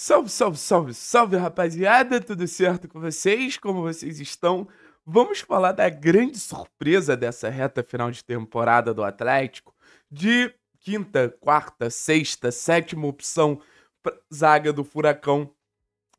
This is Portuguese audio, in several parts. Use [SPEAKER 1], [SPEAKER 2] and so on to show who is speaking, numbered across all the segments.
[SPEAKER 1] Salve, salve, salve, salve, rapaziada! Tudo certo com vocês? Como vocês estão? Vamos falar da grande surpresa dessa reta final de temporada do Atlético. De quinta, quarta, sexta, sétima opção zaga do Furacão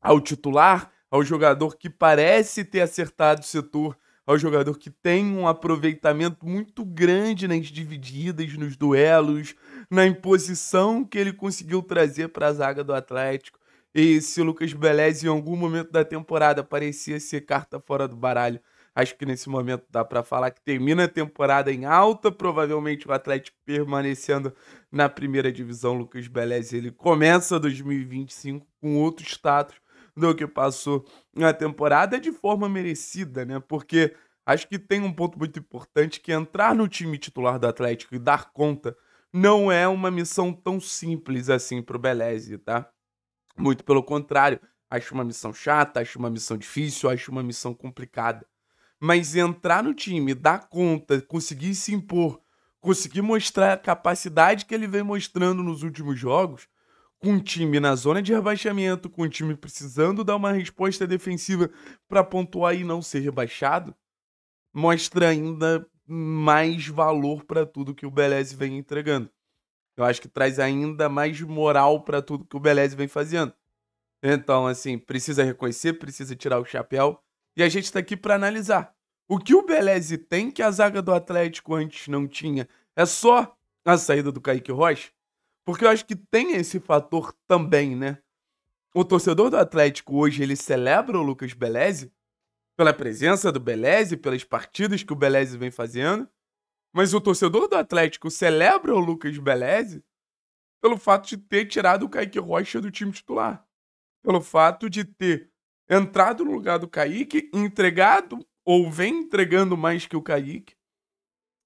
[SPEAKER 1] ao titular, ao jogador que parece ter acertado o setor, ao jogador que tem um aproveitamento muito grande nas divididas, nos duelos, na imposição que ele conseguiu trazer para a zaga do Atlético e se o Lucas Belez em algum momento da temporada parecia ser carta fora do baralho, acho que nesse momento dá para falar que termina a temporada em alta, provavelmente o Atlético permanecendo na primeira divisão. Lucas Belez ele começa 2025 com outro status do que passou na temporada de forma merecida, né? Porque acho que tem um ponto muito importante que entrar no time titular do Atlético e dar conta não é uma missão tão simples assim pro Belez, tá? Muito pelo contrário, acho uma missão chata, acho uma missão difícil, acho uma missão complicada. Mas entrar no time, dar conta, conseguir se impor, conseguir mostrar a capacidade que ele vem mostrando nos últimos jogos, com um time na zona de rebaixamento, com um time precisando dar uma resposta defensiva para pontuar e não ser rebaixado, mostra ainda mais valor para tudo que o Beleze vem entregando. Eu acho que traz ainda mais moral para tudo que o Beleze vem fazendo. Então, assim, precisa reconhecer, precisa tirar o chapéu. E a gente está aqui para analisar. O que o Beleze tem que a zaga do Atlético antes não tinha é só a saída do Kaique Rocha? Porque eu acho que tem esse fator também, né? O torcedor do Atlético hoje, ele celebra o Lucas Beleze pela presença do Beleze, pelas partidas que o Beleze vem fazendo. Mas o torcedor do Atlético celebra o Lucas Beleze pelo fato de ter tirado o Kaique Rocha do time titular. Pelo fato de ter entrado no lugar do Kaique, entregado ou vem entregando mais que o Kaique.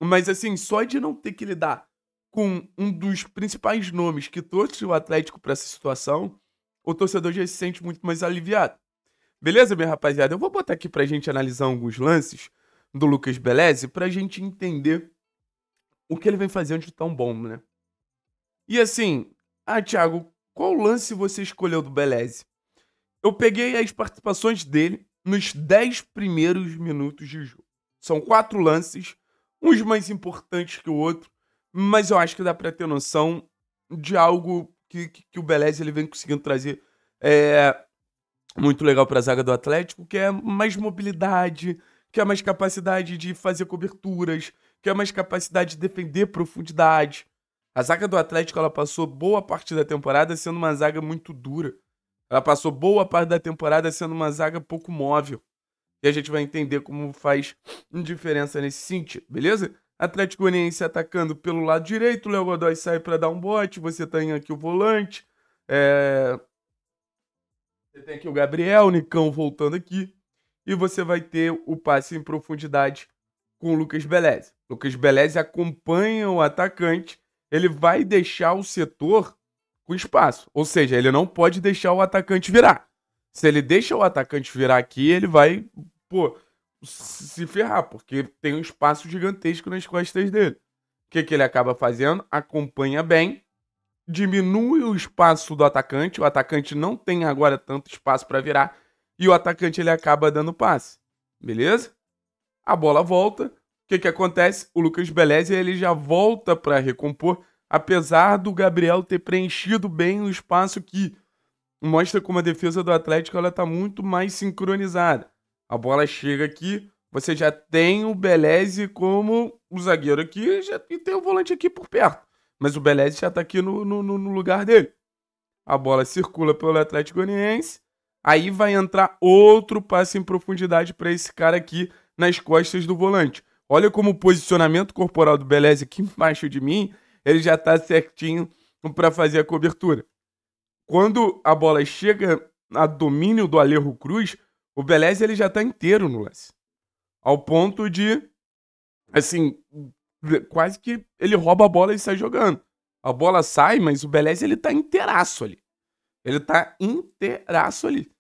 [SPEAKER 1] Mas assim, só de não ter que lidar com um dos principais nomes que trouxe o Atlético para essa situação, o torcedor já se sente muito mais aliviado. Beleza, minha rapaziada? Eu vou botar aqui a gente analisar alguns lances do Lucas Beleze a gente entender o que ele vem fazendo de tão bom, né? E assim, ah, Thiago, qual lance você escolheu do Beleze? Eu peguei as participações dele nos 10 primeiros minutos de jogo. São quatro lances, uns mais importantes que o outro, mas eu acho que dá para ter noção de algo que, que, que o Beleze ele vem conseguindo trazer é, muito legal para a zaga do Atlético, que é mais mobilidade, que é mais capacidade de fazer coberturas, que é mais capacidade de defender profundidade. A zaga do Atlético ela passou boa parte da temporada sendo uma zaga muito dura. Ela passou boa parte da temporada sendo uma zaga pouco móvel. E a gente vai entender como faz diferença nesse sentido, beleza? Atlético Goianiense atacando pelo lado direito, Léo Godoy sai para dar um bote, você tem aqui o volante, é... você tem aqui o Gabriel, o Nicão voltando aqui, e você vai ter o passe em profundidade com o Lucas Beleze. Lucas Beleze acompanha o atacante, ele vai deixar o setor com espaço. Ou seja, ele não pode deixar o atacante virar. Se ele deixa o atacante virar aqui, ele vai, pô, se ferrar, porque tem um espaço gigantesco nas costas dele. O que, que ele acaba fazendo? Acompanha bem, diminui o espaço do atacante, o atacante não tem agora tanto espaço para virar, e o atacante ele acaba dando passe. Beleza? A bola volta. O que, que acontece? O Lucas Beleza ele já volta para recompor, apesar do Gabriel ter preenchido bem o espaço que mostra como a defesa do Atlético ela tá muito mais sincronizada. A bola chega aqui, você já tem o Beleza como o zagueiro aqui já, e tem o volante aqui por perto. Mas o Beleza já está aqui no, no, no lugar dele. A bola circula pelo Atlético Goianiense. Aí vai entrar outro passe em profundidade para esse cara aqui nas costas do volante. Olha como o posicionamento corporal do Beleza aqui embaixo de mim, ele já está certinho para fazer a cobertura. Quando a bola chega a domínio do Alejo Cruz, o Beleza ele já está inteiro no lance. Ao ponto de, assim, quase que ele rouba a bola e sai jogando. A bola sai, mas o Beleza ele tá inteiraço ali. Ele tá inteiraço ali.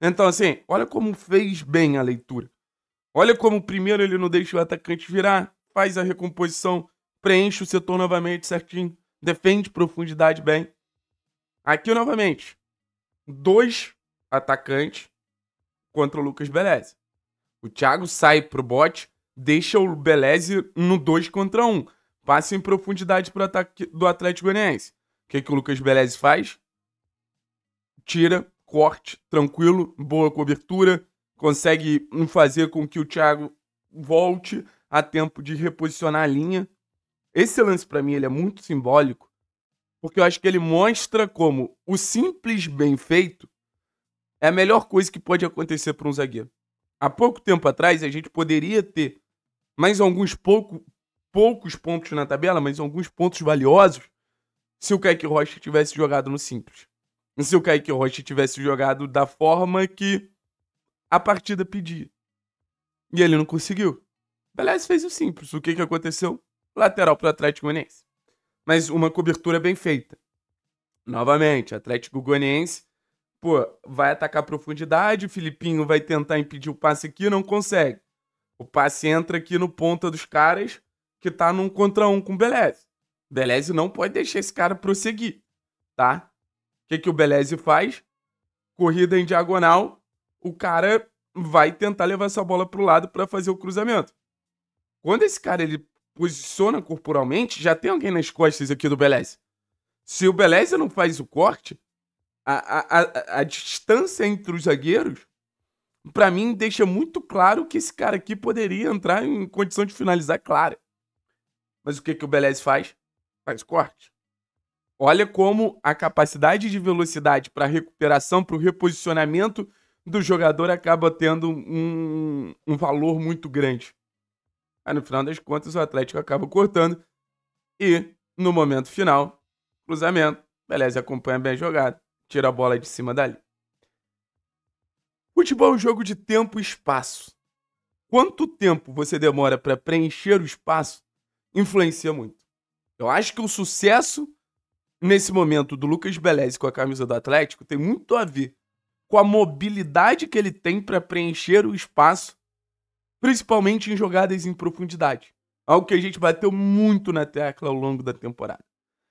[SPEAKER 1] Então, assim, olha como fez bem a leitura. Olha como primeiro ele não deixa o atacante virar, faz a recomposição, preenche o setor novamente certinho, defende profundidade bem. Aqui novamente, dois atacantes contra o Lucas Beleze. O Thiago sai pro bote, deixa o Beleze no 2 contra 1. Um. Passa em profundidade pro ataque do Atlético Goianiense. O que, que o Lucas Beleze faz? Tira, corte, tranquilo, boa cobertura, consegue fazer com que o Thiago volte a tempo de reposicionar a linha. Esse lance para mim ele é muito simbólico, porque eu acho que ele mostra como o simples bem feito é a melhor coisa que pode acontecer para um zagueiro. Há pouco tempo atrás a gente poderia ter mais alguns pouco, poucos pontos na tabela, mas alguns pontos valiosos se o Kaique Rocha tivesse jogado no simples. Se o Kaique Rocha tivesse jogado da forma que a partida pedia. E ele não conseguiu. Aliás, fez o simples. O que, que aconteceu? Lateral para o Atlético Goianiense. Mas uma cobertura bem feita. Novamente, Atlético Goianiense, pô, vai atacar profundidade, o Filipinho vai tentar impedir o passe aqui, não consegue. O passe entra aqui no ponta dos caras, que tá num contra um com o Beleze. Beleze não pode deixar esse cara prosseguir, tá? O que, que o Beleze faz? Corrida em diagonal, o cara vai tentar levar essa bola para o lado para fazer o cruzamento. Quando esse cara ele posiciona corporalmente, já tem alguém nas costas aqui do Beleza. Se o Beleza não faz o corte, a, a, a, a distância entre os zagueiros, para mim, deixa muito claro que esse cara aqui poderia entrar em condição de finalizar clara. Mas o que, que o Beleza faz? Faz corte. Olha como a capacidade de velocidade para recuperação, para o reposicionamento do jogador acaba tendo um, um valor muito grande. Aí no final das contas, o Atlético acaba cortando. E no momento final, cruzamento. Beleza, acompanha bem a jogada. Tira a bola de cima dali. Futebol é um jogo de tempo e espaço. Quanto tempo você demora para preencher o espaço influencia muito. Eu acho que o sucesso nesse momento do Lucas Beleza com a camisa do Atlético tem muito a ver com a mobilidade que ele tem para preencher o espaço, principalmente em jogadas em profundidade. Algo que a gente bateu muito na tecla ao longo da temporada.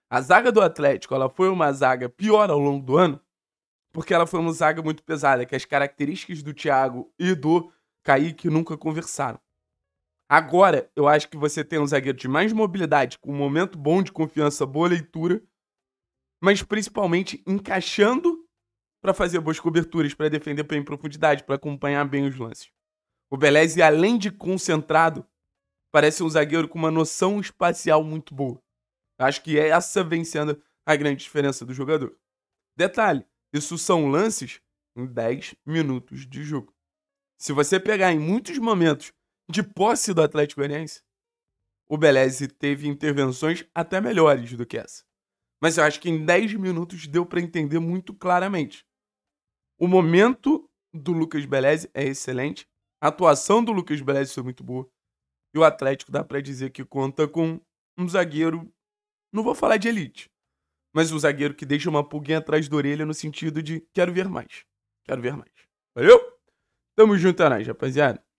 [SPEAKER 1] A zaga do Atlético ela foi uma zaga pior ao longo do ano, porque ela foi uma zaga muito pesada, que as características do Thiago e do Kaique nunca conversaram. Agora, eu acho que você tem um zagueiro de mais mobilidade, com um momento bom de confiança, boa leitura, mas principalmente encaixando para fazer boas coberturas, para defender bem em profundidade, para acompanhar bem os lances. O Belezzi, além de concentrado, parece um zagueiro com uma noção espacial muito boa. Acho que essa vem sendo a grande diferença do jogador. Detalhe, isso são lances em 10 minutos de jogo. Se você pegar em muitos momentos de posse do Atlético Goianiense, o Belezzi teve intervenções até melhores do que essa. Mas eu acho que em 10 minutos deu para entender muito claramente o momento do Lucas Beleze é excelente. A atuação do Lucas Beleze foi muito boa. E o Atlético dá para dizer que conta com um zagueiro, não vou falar de elite, mas um zagueiro que deixa uma pulguinha atrás da orelha no sentido de quero ver mais. Quero ver mais. Valeu? Tamo junto, é nóis, rapaziada.